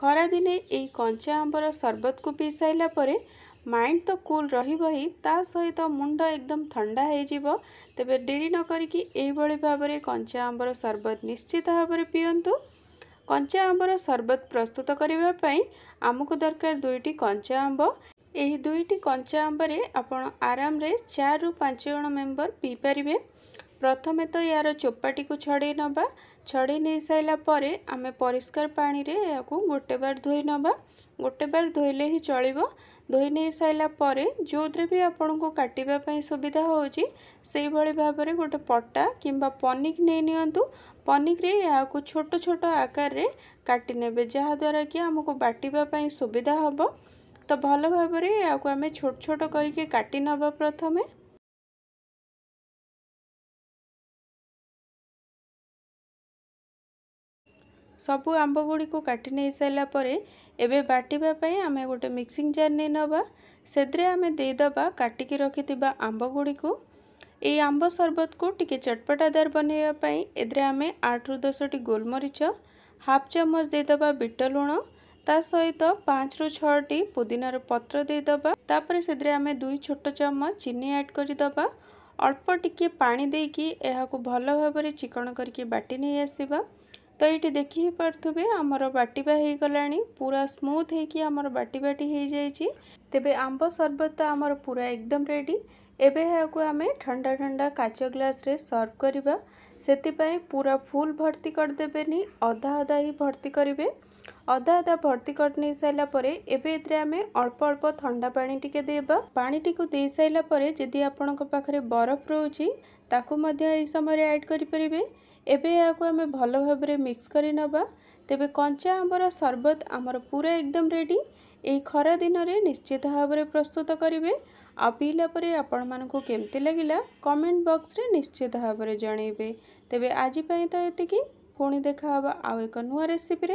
ଖରାଦିନେ ଏଇ କଞ୍ଚା ଆମ୍ବର ସର୍ବତକୁ ପିଇ ସାରିଲା ପରେ ମାଇଣ୍ଡ ତ କୁଲ୍ ରହିବ ହିଁ ତା ସହିତ ମୁଣ୍ଡ ଏକଦମ ଥଣ୍ଡା ହେଇଯିବ ତେବେ ଡେରି ନ କରିକି ଏହିଭଳି ଭାବରେ କଞ୍ଚା ଆମ୍ବର ସର୍ବତ ନିଶ୍ଚିତ ଭାବରେ ପିଅନ୍ତୁ କଞ୍ଚା ଆମ୍ବର ସର୍ବତ ପ୍ରସ୍ତୁତ କରିବା ପାଇଁ ଆମକୁ ଦରକାର ଦୁଇଟି କଞ୍ଚା ଆମ୍ବ ଏହି ଦୁଇଟି କଞ୍ଚା ଆମ୍ବରେ ଆପଣ ଆରାମରେ ଚାରିରୁ ପାଞ୍ଚ ଜଣ ମେମ୍ବର ପିଇପାରିବେ ପ୍ରଥମେ ତ ଏହାର ଚୋପାଟିକୁ ଛଡ଼େଇ ନେବା ଛଡ଼େଇ ନେଇସାରିଲା ପରେ ଆମେ ପରିଷ୍କାର ପାଣିରେ ଏହାକୁ ଗୋଟେ ବାର ଧୋଇ ନେବା ଗୋଟେ ବାର ଧୋଇଲେ ହିଁ ଚଳିବ ଧୋଇ ନେଇସାରିଲା ପରେ ଯେଉଁଥିରେ ବି ଆପଣଙ୍କୁ କାଟିବା ପାଇଁ ସୁବିଧା ହେଉଛି ସେଇଭଳି ଭାବରେ ଗୋଟେ ପଟା କିମ୍ବା ପନିକ୍ ନେଇ ନିଅନ୍ତୁ ପନିକ୍ରେ ଏହାକୁ ଛୋଟ ଛୋଟ ଆକାରରେ କାଟି ନେବେ ଯାହାଦ୍ୱାରା କି ଆମକୁ ବାଟିବା ପାଇଁ ସୁବିଧା ହେବ ତ ଭଲ ଭାବରେ ଏହାକୁ ଆମେ ଛୋଟ ଛୋଟ କରିକି କାଟି ନେବା ପ୍ରଥମେ ସବୁ ଆମ୍ବ ଗୁଡ଼ିକୁ କାଟି ନେଇସାରିଲା ପରେ ଏବେ ବାଟିବା ପାଇଁ ଆମେ ଗୋଟେ ମିକ୍ସିଂ ଜାର୍ ନେଇନେବା ସେଥିରେ ଆମେ ଦେଇଦେବା କାଟିକି ରଖିଥିବା ଆମ୍ବ ଗୁଡ଼ିକୁ এই আম্ব সরবতকু টিকে চটপটাদার বনাইবা পাই এদের আমি আটরু দশটি গোলমরিচ হাফ চামচ দিয়েদবা বিট লুণ তা সহিত পাঁচরু ছটি পুদিনার পত্র দিয়েদবা তাপরে সেদের আমি দুই ছোট চামচ চিনি আড করিদবা অল্প টিকে পানি দেইকি এহাকু ভালো ভাবে চিকণ করিকি বাটি নিয়ে আসিবা ତ ଏଇଠି ଦେଖି ପାରୁଥିବେ ଆମର ବାଟିବା ହେଇଗଲାଣି ପୁରା ସ୍ମୁଥ୍ ହେଇକି ଆମର ବାଟିବାଟି ହେଇଯାଇଛି ତେବେ ଆମ୍ବ ସର୍ବତ ଆମର ପୁରା ଏକଦମ୍ ରେଡ଼ି ଏବେ ଏହାକୁ ଆମେ ଥଣ୍ଡା ଥଣ୍ଡା କାଚ ଗ୍ଲାସ୍ରେ ସର୍ଭ କରିବା ସେଥିପାଇଁ ପୁରା ଫୁଲ୍ ଭର୍ତ୍ତି କରିଦେବେନି ଅଧା ଅଧା ହିଁ ଭର୍ତ୍ତି କରିବେ ଅଧା ଅଧା ଭର୍ତ୍ତି କରି ନେଇସାରିଲା ପରେ ଏବେ ଏଥିରେ ଆମେ ଅଳ୍ପ ଅଳ୍ପ ଥଣ୍ଡା ପାଣି ଟିକେ ଦେବା ପାଣିଟିକୁ ଦେଇସାରିଲା ପରେ ଯଦି ଆପଣଙ୍କ ପାଖରେ ବରଫ ରହୁଛି ତାକୁ ମଧ୍ୟ ଏହି ସମୟରେ ଆଡ଼୍ କରିପାରିବେ ଏବେ ଏହାକୁ ଆମେ ଭଲ ଭାବରେ ମିକ୍ସ କରି ନେବା ତେବେ କଞ୍ଚା ଆମ୍ବର ସର୍ବତ ଆମର ପୁରା ଏକଦମ୍ ରେଡ଼ି ଏହି ଖରା ଦିନରେ ନିଶ୍ଚିତ ଭାବରେ ପ୍ରସ୍ତୁତ କରିବେ ଆଉ ପିଇଲା ପରେ ଆପଣମାନଙ୍କୁ କେମିତି ଲାଗିଲା କମେଣ୍ଟ ବକ୍ସରେ ନିଶ୍ଚିତ ଭାବରେ ଜଣାଇବେ ତେବେ ଆଜି ପାଇଁ ତ ଏତିକି ପୁଣି ଦେଖା ହେବ ଆଉ ଏକ ନୂଆ ରେସିପିରେ